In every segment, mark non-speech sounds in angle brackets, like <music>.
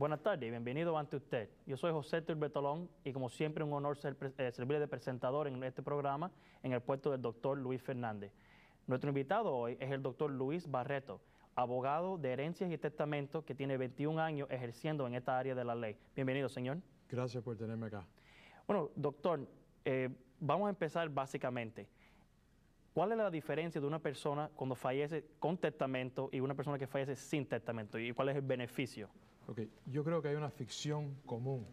Buenas tardes y bienvenido ante usted. Yo soy José Turbetolón y como siempre un honor ser, eh, servir de presentador en este programa en el puesto del doctor Luis Fernández. Nuestro invitado hoy es el doctor Luis Barreto, abogado de herencias y testamentos que tiene 21 años ejerciendo en esta área de la ley. Bienvenido, señor. Gracias por tenerme acá. Bueno, doctor, eh, vamos a empezar básicamente. ¿Cuál es la diferencia de una persona cuando fallece con testamento y una persona que fallece sin testamento? ¿Y cuál es el beneficio? yo creo que hay una ficción común,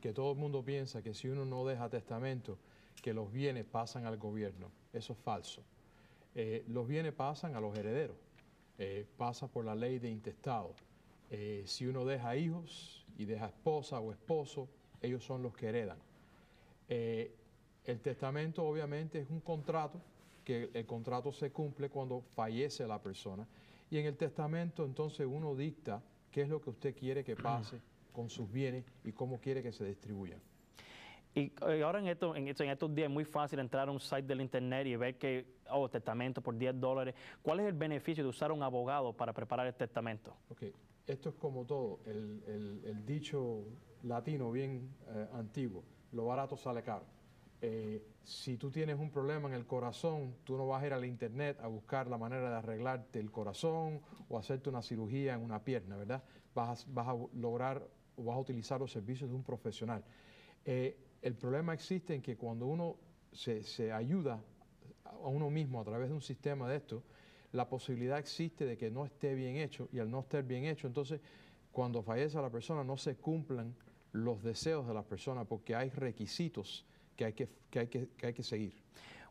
que todo el mundo piensa que si uno no deja testamento, que los bienes pasan al gobierno. Eso es falso. Eh, los bienes pasan a los herederos, eh, pasa por la ley de intestado. Eh, si uno deja hijos y deja esposa o esposo, ellos son los que heredan. el testamento obviamente es un contrato, que el contrato se cumple cuando fallece la persona. Y en el testamento entonces uno dicta qué es lo que usted quiere que pase <clears throat> con sus bienes y cómo quiere que se distribuya. Y eh, ahora en, estos días es muy fácil entrar a un site del internet y ver que, oh, testamento por 10 dólares. ¿Cuál es el beneficio de usar un abogado para preparar el testamento? Ok, esto es como todo, el, dicho latino bien eh, antiguo, lo barato sale caro. Eh, si tú tienes un problema en el corazón, tú no vas a ir al internet a buscar la manera de arreglarte el corazón o hacerte una cirugía en una pierna, ¿verdad? Vas a, lograr o vas a utilizar los servicios de un profesional. Eh, el problema existe en que cuando uno se, ayuda a uno mismo a través de un sistema de esto, la posibilidad existe de que no esté bien hecho y al no estar bien hecho, entonces cuando fallece la persona no se cumplan los deseos de la persona porque hay requisitos que hay que, seguir.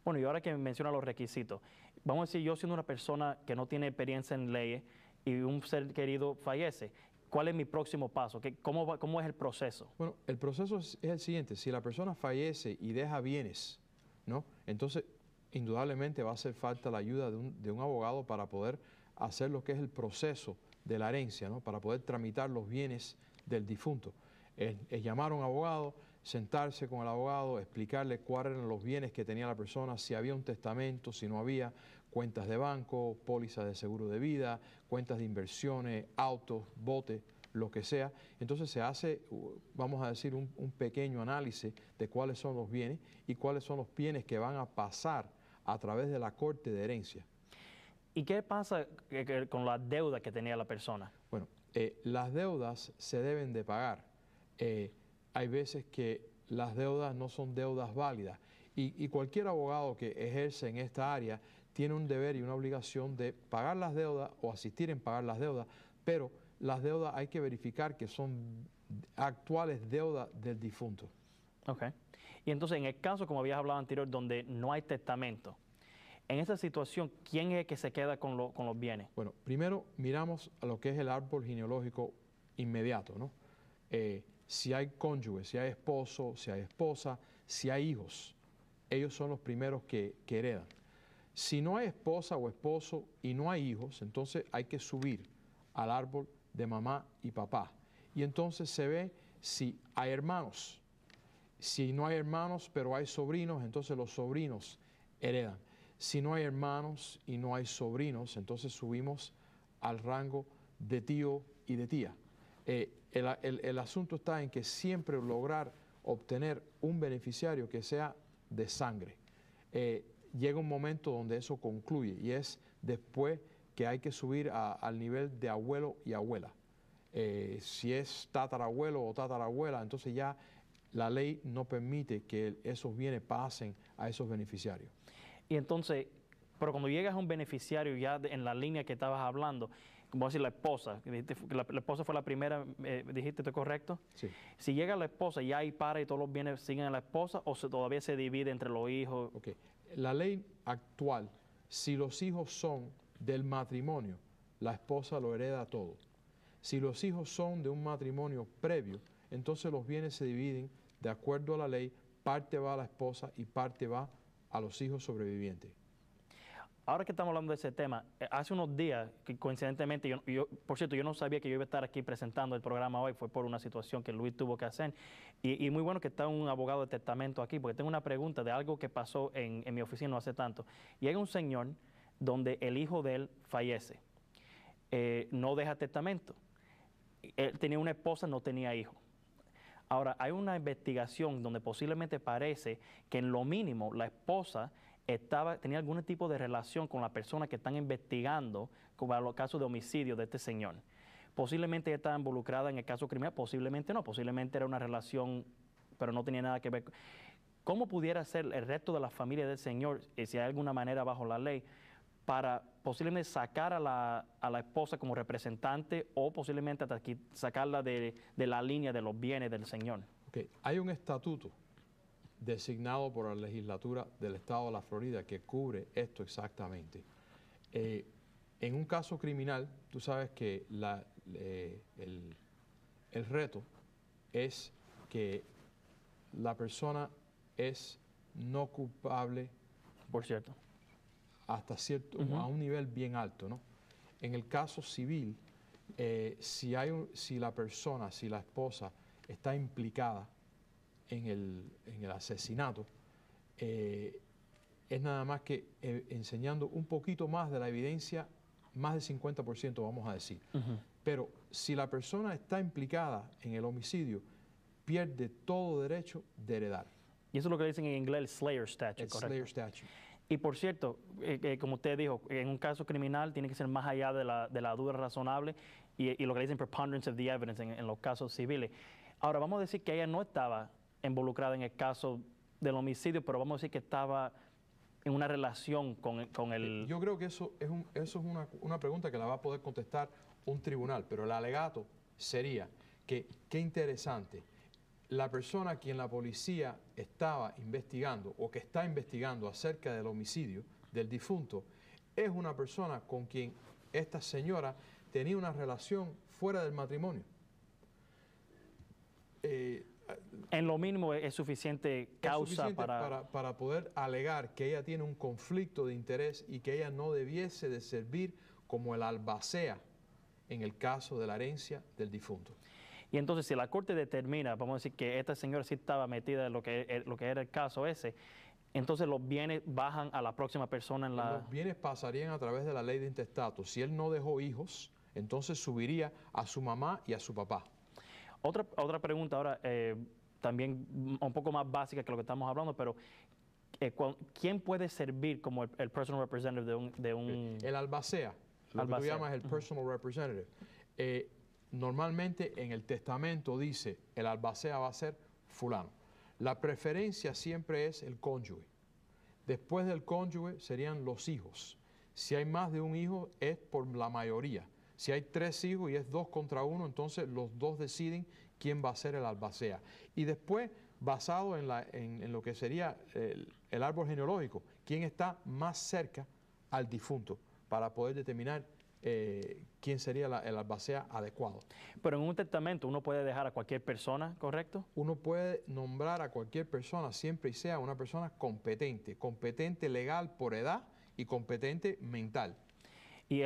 Bueno, y ahora que menciona los requisitos, vamos a decir, yo siendo una persona que no tiene experiencia en leyes y un ser querido fallece, ¿cuál es mi próximo paso? ¿Qué, cómo, ¿Cómo es el proceso? Bueno, el proceso es, el siguiente, si la persona fallece y deja bienes, ¿no? Entonces, indudablemente va a hacer falta la ayuda de un, abogado para poder hacer lo que es el proceso de la herencia, ¿no? Para poder tramitar los bienes del difunto. es llamar a un abogado, sentarse con el abogado, explicarle cuáles eran los bienes que tenía la persona, si había un testamento, si no había, cuentas de banco, pólizas de seguro de vida, cuentas de inversiones, autos, botes, lo que sea. Entonces se hace, vamos a decir, un, pequeño análisis de cuáles son los bienes y cuáles son los bienes que van a pasar a través de la corte de herencia. ¿Y qué pasa eh, con la deuda que tenía la persona? Bueno, eh, las deudas se deben de pagar. Eh, hay veces que las deudas no son deudas válidas y, cualquier abogado que ejerce en esta área tiene un deber y una obligación de pagar las deudas o asistir en pagar las deudas, pero las deudas hay que verificar que son actuales deudas del difunto. Ok. Y entonces, en el caso, como habías hablado anterior, donde no hay testamento, en esa situación, ¿quién es el que se queda con, los bienes? Bueno, primero miramos a lo que es el árbol genealógico inmediato, ¿no? Eh, si hay cónyuge, si hay esposo, si hay esposa, si hay hijos, ellos son los primeros que, heredan. Si no hay esposa o esposo y no hay hijos, entonces hay que subir al árbol de mamá y papá. Y entonces se ve si hay hermanos. Si no hay hermanos, pero hay sobrinos, entonces los sobrinos heredan. Si no hay hermanos y no hay sobrinos, entonces subimos al rango de tío y de tía. Eh, el, asunto está en que siempre lograr obtener un beneficiario que sea de sangre. Eh, llega un momento donde eso concluye y es después que hay que subir al nivel de abuelo y abuela. Eh, si es tatarabuelo o tatarabuela, entonces ya la ley no permite que esos bienes pasen a esos beneficiarios. Y entonces, pero cuando llegas a un beneficiario ya en la línea que estabas hablando, como decir la esposa, la, esposa fue la primera, eh, dijiste, ¿esto correcto? Sí. Si llega la esposa y ahí para y todos los bienes siguen a la esposa o todavía se divide entre los hijos. Ok, la ley actual, si los hijos son del matrimonio, la esposa lo hereda todo. Si los hijos son de un matrimonio previo, entonces los bienes se dividen de acuerdo a la ley, parte va a la esposa y parte va a los hijos sobrevivientes. Ahora que estamos hablando de ese tema, eh, hace unos días, coincidentemente, yo, por cierto, yo no sabía que yo iba a estar aquí presentando el programa hoy, fue por una situación que Luis tuvo que hacer. Y, muy bueno que está un abogado de testamento aquí, porque tengo una pregunta de algo que pasó en, mi oficina no hace tanto. Y hay un señor donde el hijo de él fallece, eh, no deja testamento. Él tenía una esposa, no tenía hijo. Ahora, hay una investigación donde posiblemente parece que en lo mínimo la esposa estaba, tenía algún tipo de relación con la persona que están investigando como los casos de homicidio de este señor. Posiblemente estaba involucrada en el caso criminal, posiblemente no, posiblemente era una relación, pero no tenía nada que ver. ¿Cómo pudiera ser el resto de la familia del señor, eh, si hay alguna manera bajo la ley, para posiblemente sacar a la, esposa como representante o posiblemente hasta aquí sacarla de, la línea de los bienes del señor? Hay un estatuto designado por la legislatura del Estado de la Florida que cubre esto exactamente. Eh, en un caso criminal, tú sabes que eh, el, reto es que la persona es no culpable. Por cierto. Hasta cierto, a un nivel bien alto, ¿no? En el caso civil, eh, si, hay, si la persona, si la esposa está implicada en el, en el asesinato, eh, es nada más que eh, enseñando un poquito más de la evidencia, más del 50% vamos a decir. Pero si la persona está implicada en el homicidio, pierde todo derecho de heredar. Y eso es lo que dicen en inglés el Slayer Statute, Y por cierto, eh, como usted dijo, en un caso criminal tiene que ser más allá de la, de la duda razonable y, lo que dicen preponderance of the evidence en los casos civiles. Ahora, vamos a decir que ella no estaba involucrada en el caso del homicidio, pero vamos a decir que estaba en una relación con, el... Eh, yo creo que eso es, un, eso es una, una, pregunta que la va a poder contestar un tribunal, pero el alegato sería que, qué interesante, la persona a quien la policía estaba investigando o que está investigando acerca del homicidio del difunto, es una persona con quien esta señora tenía una relación fuera del matrimonio. Eh, en lo mínimo es suficiente causa para... para... poder alegar que ella tiene un conflicto de interés y que ella no debiese de servir como el albacea en el caso de la herencia del difunto. Y entonces si la corte determina, vamos a decir que esta señora sí estaba metida en lo que, er, lo que era el caso ese, entonces los bienes bajan a la próxima persona en la... Los bienes pasarían a través de la ley de intestato. Si él no dejó hijos, entonces subiría a su mamá y a su papá. Otra, otra pregunta ahora, eh, también un poco más básica que lo que estamos hablando, pero eh, ¿quién puede servir como el, personal representative de un, El albacea, lo llamas el personal representative. Eh, normalmente en el testamento dice el albacea va a ser fulano. La preferencia siempre es el cónyuge. Después del cónyuge serían los hijos. Si hay más de un hijo es por la mayoría. Si hay tres hijos y es dos contra uno, entonces los dos deciden quién va a ser el albacea. Y después, basado en, lo que sería el, árbol genealógico, quién está más cerca al difunto para poder determinar eh, quién sería el albacea adecuado. Pero en un testamento uno puede dejar a cualquier persona, ¿correcto? Uno puede nombrar a cualquier persona siempre y sea una persona competente, competente legal por edad y competente mental. Y,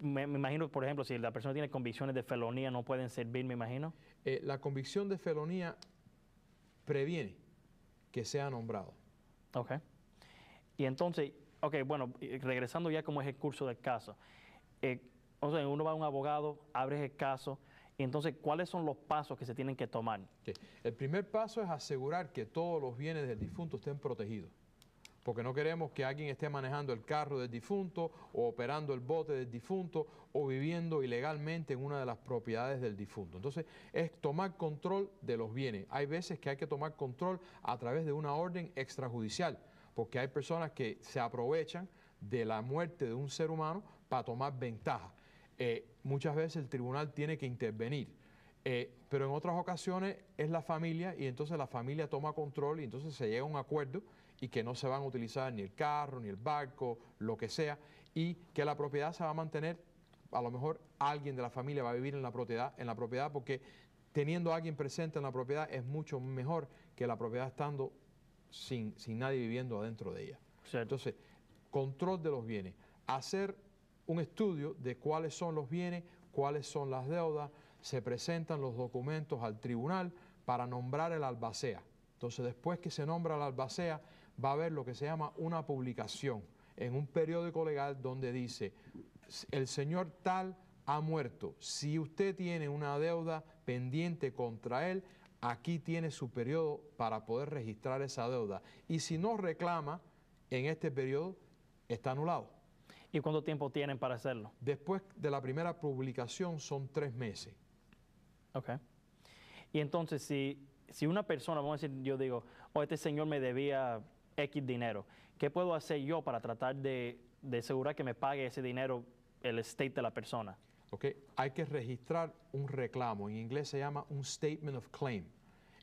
me, imagino, por ejemplo, si la persona tiene convicciones de felonía, no pueden servir, me imagino. Eh, la convicción de felonía previene que sea nombrado. Ok. Y entonces, ok, bueno, regresando ya como es el curso del caso. Eh, o sea, uno va a un abogado, abre el caso, y entonces, ¿cuáles son los pasos que se tienen que tomar? El primer paso es asegurar que todos los bienes del difunto estén protegidos porque no queremos que alguien esté manejando el carro del difunto o operando el bote del difunto o viviendo ilegalmente en una de las propiedades del difunto. Entonces es tomar control de los bienes. Hay veces que hay que tomar control a través de una orden extrajudicial, porque hay personas que se aprovechan de la muerte de un ser humano para tomar ventaja. Eh, muchas veces el tribunal tiene que intervenir eh, pero en otras ocasiones es la familia y entonces la familia toma control y entonces se llega a un acuerdo y que no se van a utilizar ni el carro, ni el barco, lo que sea, y que la propiedad se va a mantener, a lo mejor alguien de la familia va a vivir en la propiedad, en la propiedad porque teniendo a alguien presente en la propiedad es mucho mejor que la propiedad estando sin, nadie viviendo adentro de ella. Entonces, control de los bienes, hacer un estudio de cuáles son los bienes, cuáles son las deudas, se presentan los documentos al tribunal para nombrar el albacea. Entonces, después que se nombra el albacea, va a haber lo que se llama una publicación en un periódico legal donde dice, el señor tal ha muerto. Si usted tiene una deuda pendiente contra él, aquí tiene su periodo para poder registrar esa deuda. Y si no reclama en este periodo, está anulado. ¿Y cuánto tiempo tienen para hacerlo? Después de la primera publicación son tres meses. Ok. Y entonces, si, una persona, vamos a decir, yo digo, oh, este señor me debía X dinero, ¿qué puedo hacer yo para tratar de, asegurar que me pague ese dinero el estate de la persona? Ok, hay que registrar un reclamo, en inglés se llama un statement of claim.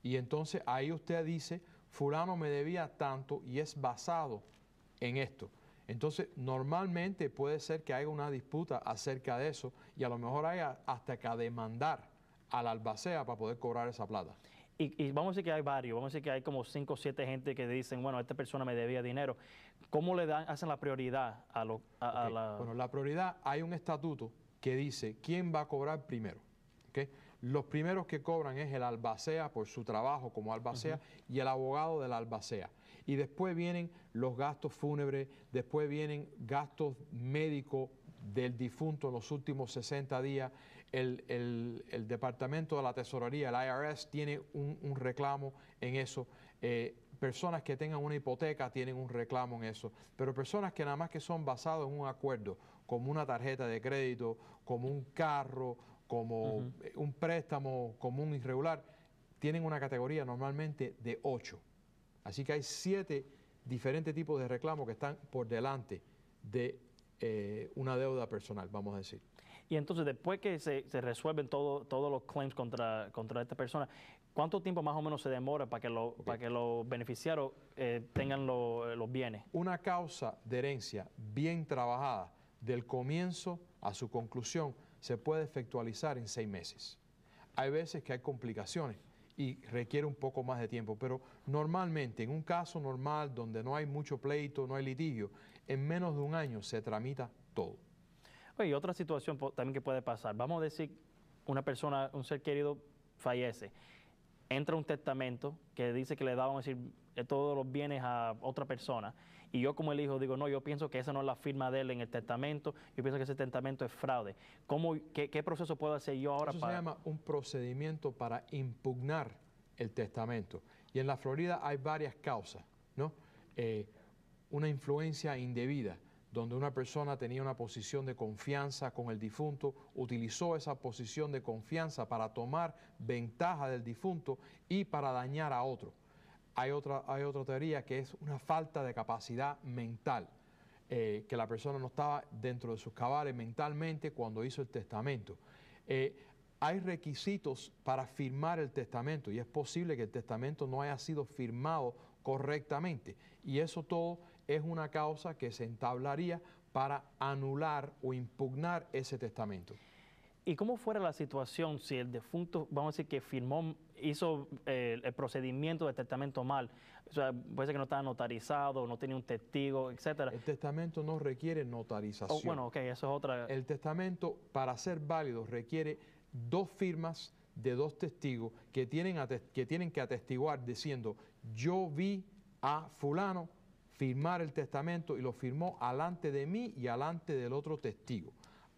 Y entonces ahí usted dice, fulano me debía tanto y es basado en esto. Entonces, normalmente puede ser que haya una disputa acerca de eso y a lo mejor haya hasta que demandar AL albacea para poder cobrar esa plata. Y, vamos a decir que hay varios, vamos a decir que hay como cinco o 7 gente que dicen, bueno, esta persona me debía dinero. ¿Cómo le dan, hacen la prioridad a, lo, la...? Bueno, la prioridad, hay un estatuto que dice quién va a cobrar primero. Los primeros que cobran es el albacea por su trabajo como albacea y el abogado del albacea. Y después vienen los gastos fúnebres, después vienen gastos médicos del difunto en los últimos 60 días, el, Departamento de la Tesorería, el IRS, tiene un, reclamo en eso. Eh, personas que tengan una hipoteca tienen un reclamo en eso. Pero personas que nada más que son basados en un acuerdo, como una tarjeta de crédito, como un carro, como un préstamo común irregular, tienen una categoría normalmente de 8. Así que hay siete diferentes tipos de reclamos que están por delante de eh, una deuda personal, vamos a decir. Y entonces, después que se, resuelven todo, todos los claims contra, contra esta persona, ¿cuánto tiempo más o menos se demora para que, lo, para que los beneficiarios eh, tengan los bienes? Una causa de herencia bien trabajada, del comienzo a su conclusión, se puede efectualizar en seis meses. Hay veces que hay complicaciones y requiere un poco más de tiempo, pero normalmente en un caso normal donde no hay mucho pleito, no hay litigio, en menos de un año se tramita todo. Oye, pues, y otra situación también que puede pasar. Vamos a decir, una persona, un ser querido fallece. Entra un testamento que dice que le daban decir eh, todos los bienes a otra persona. Y yo como el hijo digo, no, yo pienso que esa no es la firma de él en el testamento, yo pienso que ese testamento es fraude. qué, proceso puedo hacer yo ahora Eso se llama un procedimiento para impugnar el testamento. Y en la Florida hay varias causas, ¿no? Eh, una influencia indebida, donde una persona tenía una posición de confianza con el difunto, utilizó esa posición de confianza para tomar ventaja del difunto y para dañar a otro. Hay otra, hay otra teoría que es una falta de capacidad mental, eh, que la persona no estaba dentro de sus cabales mentalmente cuando hizo el testamento. Eh, hay requisitos para firmar el testamento y es posible que el testamento no haya sido firmado correctamente. Y eso todo es una causa que se entablaría para anular o impugnar ese testamento. ¿Y cómo fuera la situación si el defunto, vamos a decir que firmó, hizo eh, el procedimiento de testamento mal? O sea, puede ser que no estaba notarizado, no tenía un testigo, etcétera. El testamento no requiere oh, notarización. bueno, ok, eso es otra. El testamento, para ser válido, requiere dos firmas de dos testigos que, tienen que atestiguar diciendo, yo vi a fulano firmar el testamento y lo firmó alante de mí y alante del otro testigo.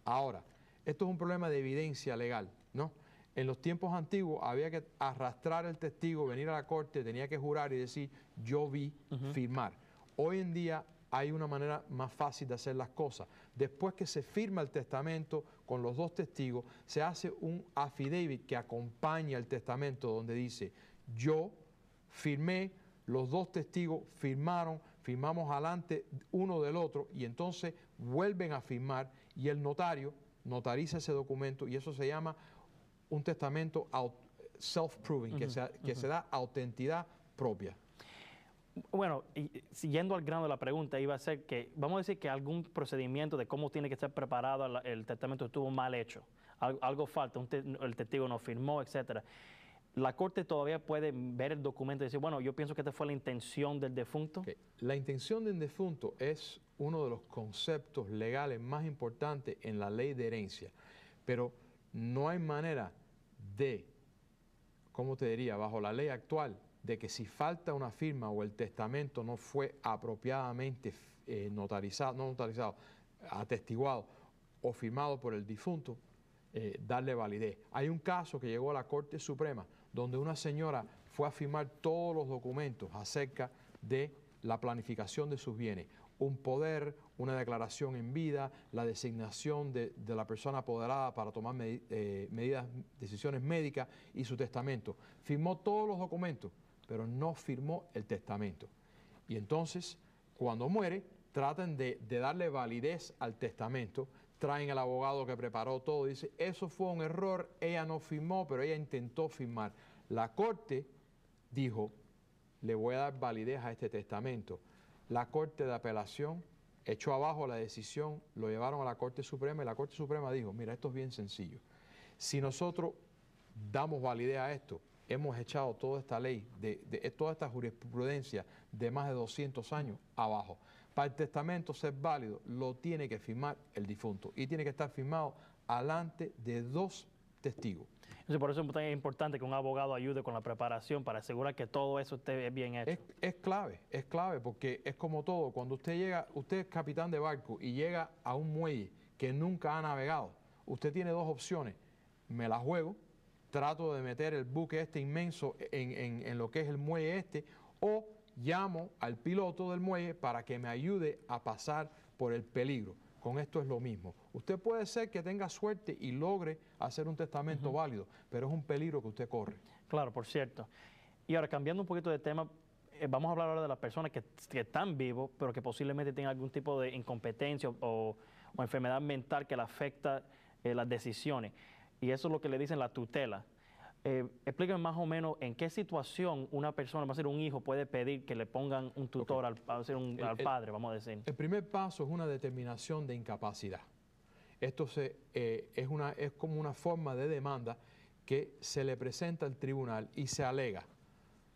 Ahora, esto es un problema de evidencia legal, ¿no? En los tiempos antiguos había que arrastrar el testigo, venir a la corte, tenía que jurar y decir, yo vi firmar. Hoy en día hay una manera más fácil de hacer las cosas. Después que se firma el testamento con los dos testigos, se hace un affidavit que acompaña el testamento donde dice, yo firmé, los dos testigos firmaron, firmamos adelante uno del otro y entonces vuelven a firmar y el notario notariza ese documento y eso se llama un testamento self-proving, que, se, que se da autenticidad propia. Bueno, y, siguiendo al grano de la pregunta, iba a ser que, vamos a decir que algún procedimiento de cómo tiene que estar preparado el, testamento estuvo mal hecho, algo, falta, el testigo no firmó, etcétera la corte todavía puede ver el documento y decir, bueno, yo pienso que esta fue la intención del defunto. La intención del defunto es uno de los conceptos legales más importantes en la ley de herencia, pero no hay manera de, como te diría?, bajo la ley actual, de que si falta una firma o el testamento no fue apropiadamente eh, notarizado, no notarizado, atestiguado o firmado por el difunto, eh, darle validez. Hay un caso que llegó a la Corte Suprema donde una señora fue a firmar todos los documentos acerca de la planificación de sus bienes, un poder, una declaración en vida, la designación de, la persona apoderada para tomar eh, medidas, decisiones médicas y su testamento. Firmó todos los documentos, pero no firmó el testamento. Y entonces, cuando muere, tratan de, darle validez al testamento, traen al abogado que preparó todo, y dice, eso fue un error, ella no firmó, pero ella intentó firmar. La corte dijo, le voy a dar validez a este testamento. La corte de apelación echó abajo la decisión, lo llevaron a la Corte Suprema y la Corte Suprema dijo, mira, esto es bien sencillo. Si nosotros damos validez a esto, hemos echado toda esta ley, de, eh, toda esta jurisprudencia de más de 200 años abajo. Para el testamento ser válido, lo tiene que firmar el difunto y tiene que estar firmado alante de dos testigos. Entonces, por eso es importante que un abogado ayude con la preparación para asegurar que todo eso esté bien hecho. Es, clave, es clave, porque es como todo. Cuando usted llega, usted es capitán de barco y llega a un muelle que nunca ha navegado, usted tiene dos opciones. Me la juego, trato de meter el buque este inmenso en lo que es el muelle este, o llamo al piloto del muelle para que me ayude a pasar por el peligro. Con esto es lo mismo. Usted puede ser que tenga suerte y logre hacer un testamento válido, pero es un peligro que usted corre. Claro, por cierto. Y ahora, cambiando un poquito de tema, eh, vamos a hablar ahora de las personas que, están vivos, pero que posiblemente tengan algún tipo de incompetencia o, enfermedad mental que le afecta eh, las decisiones. Y eso es lo que le dicen la tutela. Eh, explíqueme más o menos en qué situación una persona, va a ser un hijo, puede pedir que le pongan un tutor al, ser al, padre, vamos a decir. El primer paso es una determinación de incapacidad. Esto se, eh, es, una, es como una forma de demanda que se le presenta al tribunal y se alega,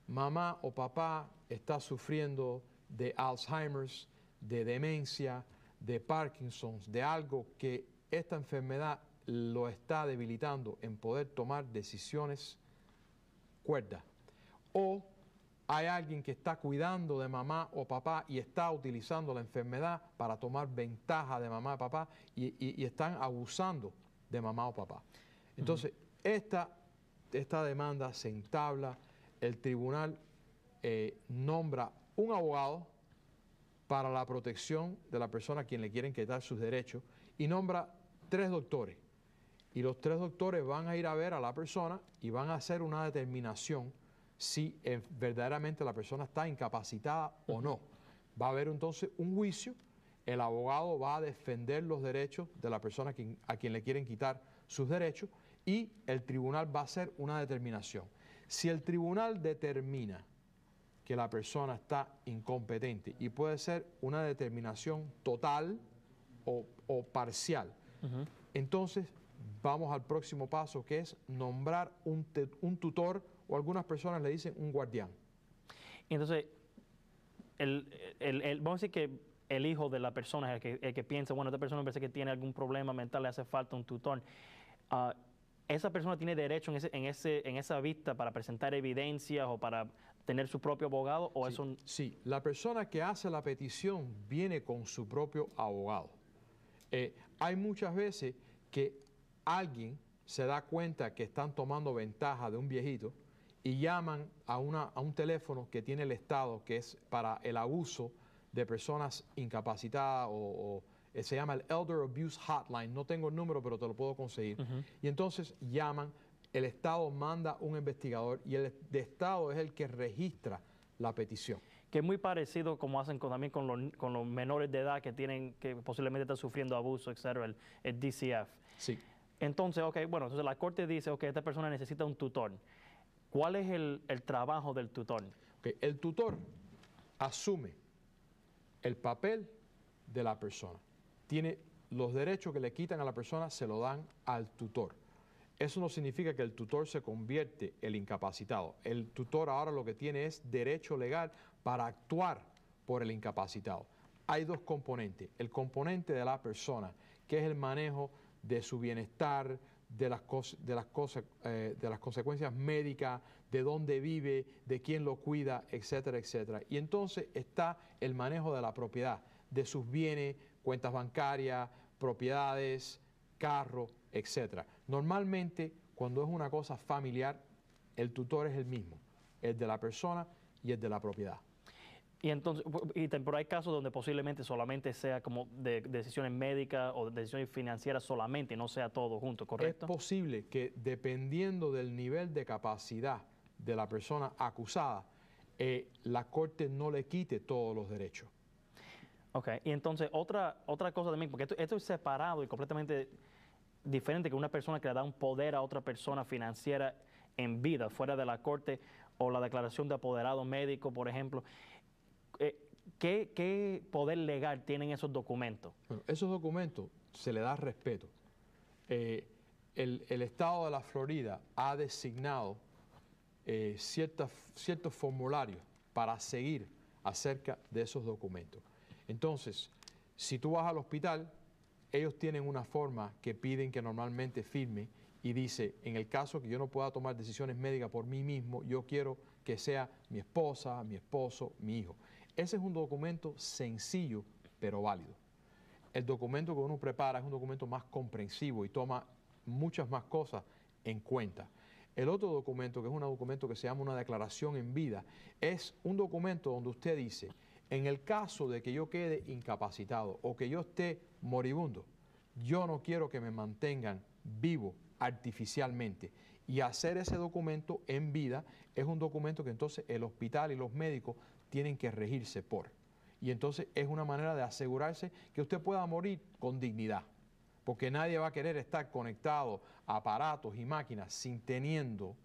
mamá o papá está sufriendo de Alzheimer's, de demencia, de Parkinson's, de algo que esta enfermedad lo está debilitando en poder tomar decisiones cuerdas. O hay alguien que está cuidando de mamá o papá y está utilizando la enfermedad para tomar ventaja de mamá o papá y, están abusando de mamá o papá. Entonces, esta, demanda se entabla, el tribunal eh, nombra un abogado para la protección de la persona a quien le quieren quitar sus derechos y nombra tres doctores y los tres doctores van a ir a ver a la persona y van a hacer una determinación si verdaderamente la persona está incapacitada o no. Va a haber entonces un juicio, el abogado va a defender los derechos de la persona a quien, le quieren quitar sus derechos y el tribunal va a hacer una determinación. Si el tribunal determina que la persona está incompetente y puede ser una determinación total o, parcial, entonces vamos al próximo paso, que es nombrar un, tutor o algunas personas le dicen un guardián. Entonces, vamos a decir que el hijo de la persona es el que, piensa, bueno, esta persona parece que tiene algún problema mental, le hace falta un tutor. Ah, esa persona tiene derecho en, ese, en, ese, en esa vista para presentar evidencias o para tener su propio abogado o sí, Sí, la persona que hace la petición viene con su propio abogado. Eh, hay muchas veces que alguien se da cuenta que están tomando ventaja de un viejito y llaman a, una, a un teléfono que tiene el Estado, que es para el abuso de personas incapacitadas o, eh, se llama el Elder Abuse Hotline. No tengo el número, pero te lo puedo conseguir. Y entonces llaman, el Estado manda un investigador y el de Estado es el que registra la petición que es muy parecido como hacen también con los, menores de edad que tienen que posiblemente están sufriendo abuso, etcétera, el, el DCF. Sí. Entonces, ok, bueno, entonces la corte dice, ok, esta persona necesita un tutor. ¿Cuál es el, trabajo del tutor? el tutor asume el papel de la persona. Tiene los derechos que le quitan a la persona, se lo dan al tutor. Eso no significa que el tutor se convierte el incapacitado. El tutor ahora lo que tiene es derecho legal para actuar por el incapacitado. Hay dos componentes. El componente de la persona, que es el manejo de su bienestar, de las, de las, cosas, eh, de las consecuencias médicas, de dónde vive, de quién lo cuida, etcétera, etcétera. Y entonces está el manejo de la propiedad, de sus bienes, cuentas bancarias, propiedades, carro, etcétera. Normalmente, cuando es una cosa familiar, el tutor es el mismo, el de la persona y el de la propiedad. Y entonces, y pero hay casos donde posiblemente solamente sea como de decisiones médicas o de decisiones financieras solamente, no sea todo junto, ¿correcto? Es posible que dependiendo del nivel de capacidad de la persona acusada, eh, la corte no le quite todos los derechos. Ok, y entonces otra, otra cosa también, porque esto es separado y completamente diferente que una persona que le da un poder a otra persona financiera en vida, fuera de la corte, o la declaración de apoderado médico, por ejemplo. Eh, ¿qué, poder legal tienen esos documentos? esos documentos se le da respeto. Eh, el, Estado de la Florida ha designado eh, ciertos formularios para seguir acerca de esos documentos. Entonces, si tú vas al hospital, ellos tienen una forma que piden que normalmente firme y dice, en el caso que yo no pueda tomar decisiones médicas por mí mismo, yo quiero que sea mi esposa, mi esposo, mi hijo. Ese es un documento sencillo, pero válido. El documento que uno prepara es un documento más comprensivo y toma muchas más cosas en cuenta. El otro documento, que es un documento que se llama una declaración en vida, es un documento donde usted dice, en el caso de que yo quede incapacitado o que yo esté moribundo, yo no quiero que me mantengan vivo artificialmente. Y hacer ese documento en vida es un documento que entonces el hospital y los médicos tienen que regirse por. Y entonces es una manera de asegurarse que usted pueda morir con dignidad, porque nadie va a querer estar conectado a aparatos y máquinas sin teniendo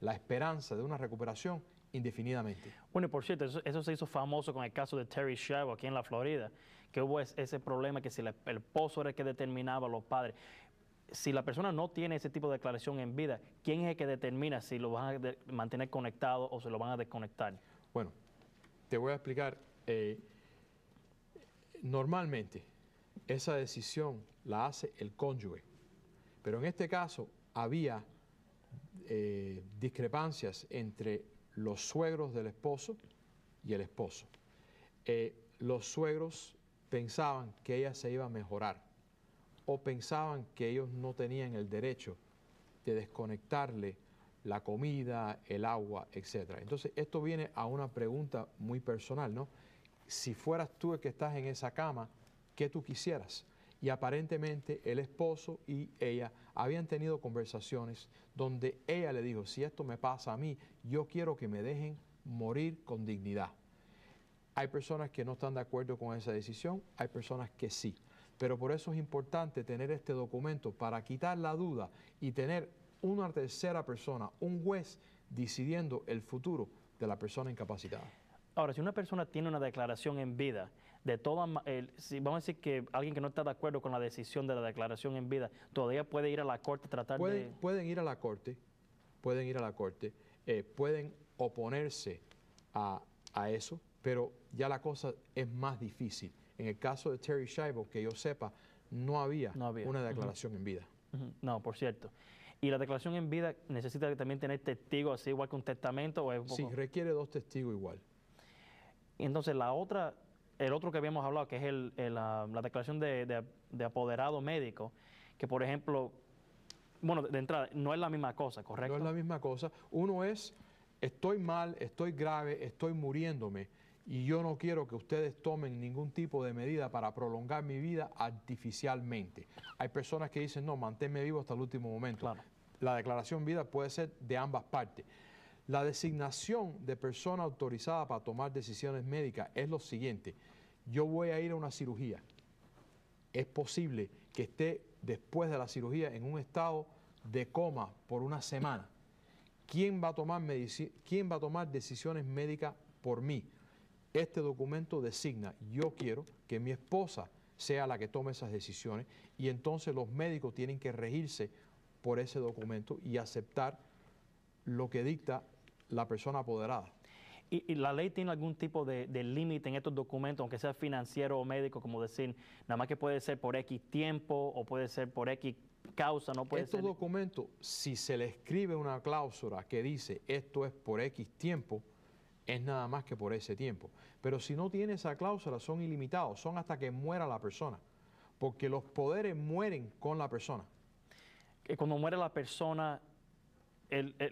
la esperanza de una recuperación indefinidamente. Bueno, y por cierto, eso, se hizo famoso con el caso de Terry Schiavo aquí en la Florida, que hubo ese problema que si el pozo era el que determinaba a los padres. Si la persona no tiene ese tipo de declaración en vida, ¿quién es el que determina si lo van a mantener conectado o se lo van a desconectar? Bueno, te voy a explicar. Eh, normalmente esa decisión la hace el cónyuge, pero en este caso había eh, discrepancias entre los suegros del esposo y el esposo. Eh, los suegros pensaban que ella se iba a mejorar o pensaban que ellos no tenían el derecho de desconectarle la comida, el agua, etc. Entonces, esto viene a una pregunta muy personal, ¿no? Si fueras tú el que estás en esa cama, ¿qué tú quisieras? Y aparentemente el esposo y ella habían tenido conversaciones donde ella le dijo, si esto me pasa a mí, yo quiero que me dejen morir con dignidad. Hay personas que no están de acuerdo con esa decisión, hay personas que sí. Pero por eso es importante tener este documento para quitar la duda y tener una tercera persona, un juez, decidiendo el futuro de la persona incapacitada. Ahora, si una persona tiene una declaración en vida, de toda, si vamos a decir que alguien que no está de acuerdo con la decisión de la declaración en vida, todavía puede ir a la corte tratar de... Pueden ir a la corte, pueden ir a la corte, eh, pueden oponerse a, eso, pero ya la cosa es más difícil. En el caso de Terry Schiavo, que yo sepa, no había, una declaración en vida. No, por cierto. Y la declaración en vida necesita también tener testigos, así igual que un testamento. O Sí, requiere dos testigos igual. Entonces, la otra, el otro que habíamos hablado, que es la, declaración de, de, apoderado médico, que por ejemplo, bueno, de entrada, no es la misma cosa, ¿correcto? No es la misma cosa. Uno es, estoy mal, estoy grave, estoy muriéndome y yo no quiero que ustedes tomen ningún tipo de medida para prolongar mi vida artificialmente. Hay personas que dicen, no, manténme vivo hasta el último momento. Claro la declaración vida puede ser de ambas partes. La designación de persona autorizada para tomar decisiones médicas es lo siguiente. Yo voy a ir a una cirugía. Es posible que esté después de la cirugía en un estado de coma por una semana. ¿Quién va a tomar, quién va a tomar decisiones médicas por mí? Este documento designa, yo quiero que mi esposa sea la que tome esas decisiones y entonces los médicos tienen que regirse por ese documento y aceptar lo que dicta la persona apoderada. ¿Y, la ley tiene algún tipo de, límite en estos documentos, aunque sea financiero o médico, como decir, nada más que puede ser por X tiempo o puede ser por X causa, no puede Estos documentos, si se le escribe una cláusula que dice esto es por X tiempo, es nada más que por ese tiempo. Pero si no tiene esa cláusula, son ilimitados, son hasta que muera la persona, porque los poderes mueren con la persona. Eh, cuando muere la persona, el, eh,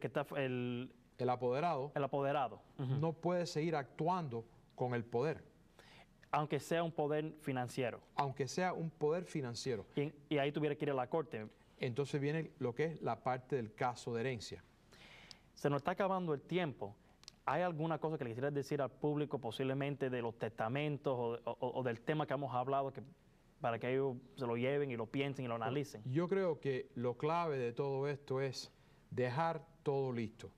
que, está... El, apoderado. El apoderado. No puede seguir actuando con el poder. Aunque sea un poder financiero. Aunque sea un poder financiero. Y, ahí tuviera que ir a la corte. Entonces viene lo que es la parte del caso de herencia. Se nos está acabando el tiempo. ¿Hay alguna cosa que le quisieras decir al público posiblemente de los testamentos o, o del tema que hemos hablado que para que ellos se lo lleven y lo piensen y lo analicen. Yo creo que lo clave de todo esto es dejar todo listo,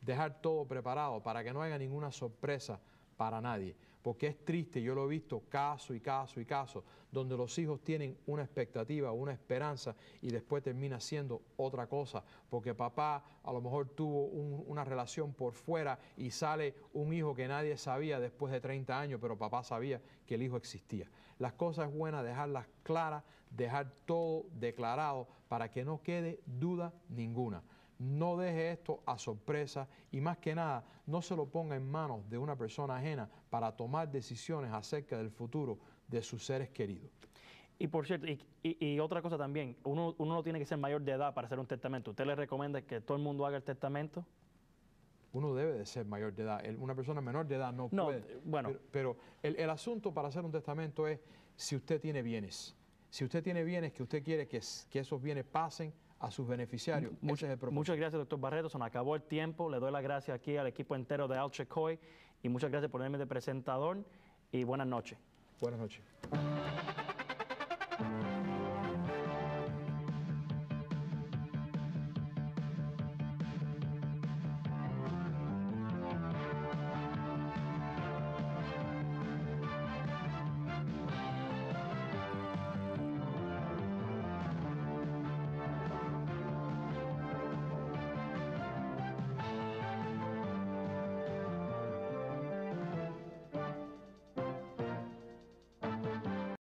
dejar todo preparado para que no haya ninguna sorpresa para nadie porque es triste, yo lo he visto caso y caso y caso, donde los hijos tienen una expectativa, una esperanza y después termina siendo otra cosa, porque papá a lo mejor tuvo una relación por fuera y sale un hijo que nadie sabía después de 30 años, pero papá sabía que el hijo existía. Las cosas buenas dejarlas claras, dejar todo declarado para que no quede duda ninguna. No deje esto a sorpresa y más que nada, no se lo ponga en manos de una persona ajena para tomar decisiones acerca del futuro de sus seres queridos. Y por cierto, y, otra cosa también, uno, no tiene que ser mayor de edad para hacer un testamento. ¿Usted le recomienda que todo el mundo haga el testamento? Uno debe de ser mayor de edad. Una persona menor de edad no, puede. Bueno. Pero, el, asunto para hacer un testamento es si usted tiene bienes. Si usted tiene bienes que usted quiere que esos bienes pasen a sus beneficiarios. Eh, muchas, gracias, doctor Barreto. Se nos acabó el tiempo. Le doy las gracias aquí al equipo entero de Alchecoy y muchas gracias por ponerme de presentador y buenas noches. Buenas noches.